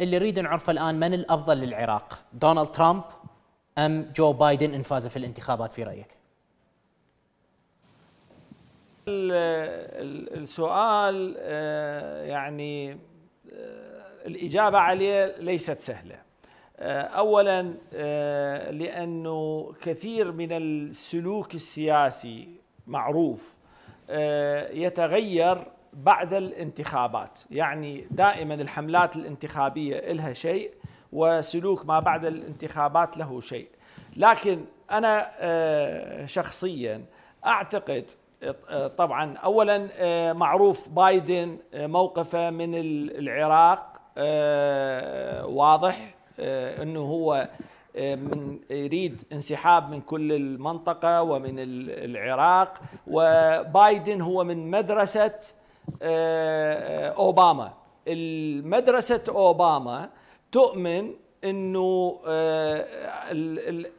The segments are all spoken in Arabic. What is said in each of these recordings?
اللي نريد نعرفه الان من الافضل للعراق دونالد ترامب ام جو بايدن ان فاز في الانتخابات في رايك السؤال آه، يعني آه، الاجابه عليه ليست سهله آه، اولا لانه كثير من السلوك السياسي معروف يتغير بعد الانتخابات يعني دائما الحملات الانتخابية لها شيء وسلوك ما بعد الانتخابات له شيء لكن أنا آه، شخصيا أعتقد آه، طبعا أولا آه، معروف بايدن موقفه من العراق واضح أنه هو من يريد انسحاب من كل المنطقة ومن العراق وبايدن هو من مدرسة آه، آه، اوباما المدرسه اوباما تؤمن انه آه،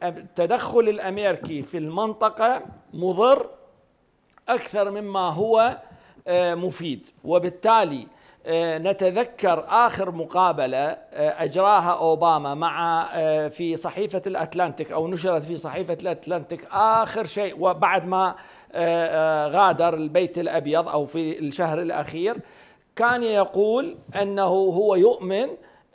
التدخل الامريكي في المنطقه مضر اكثر مما هو مفيد وبالتالي نتذكر اخر مقابله اجراها اوباما مع في صحيفه الاتلانتيك او نشرت في صحيفه الاتلانتيك اخر شيء وبعد ما آه، آه، غادر البيت الأبيض أو في الشهر الأخير كان يقول أنه هو يؤمن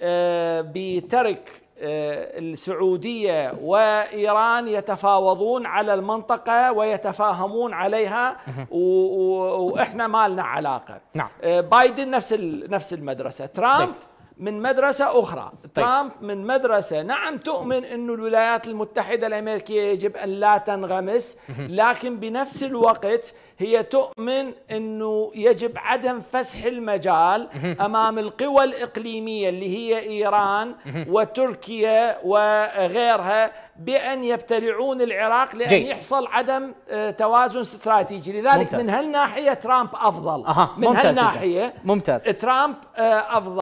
آه، بترك السعودية وإيران يتفاوضون على المنطقة ويتفاهمون عليها وإحنا ما لنا علاقة نعم. بايدن نفس نفس المدرسة ترامب طيب. من مدرسة أخرى طيب. ترامب من مدرسة نعم تؤمن أن الولايات المتحدة الأمريكية يجب أن لا تنغمس لكن بنفس الوقت هي تؤمن أنه يجب عدم فسح المجال أمام القوى الإقليمية اللي هي إيران وتركيا وغيرها بأن يبتلعون العراق لأن جي. يحصل عدم آه، توازن استراتيجي لذلك ممتاز. من هالناحية ترامب أفضل أها. من ممتاز هالناحية جدا. ممتاز ترامب آه، أفضل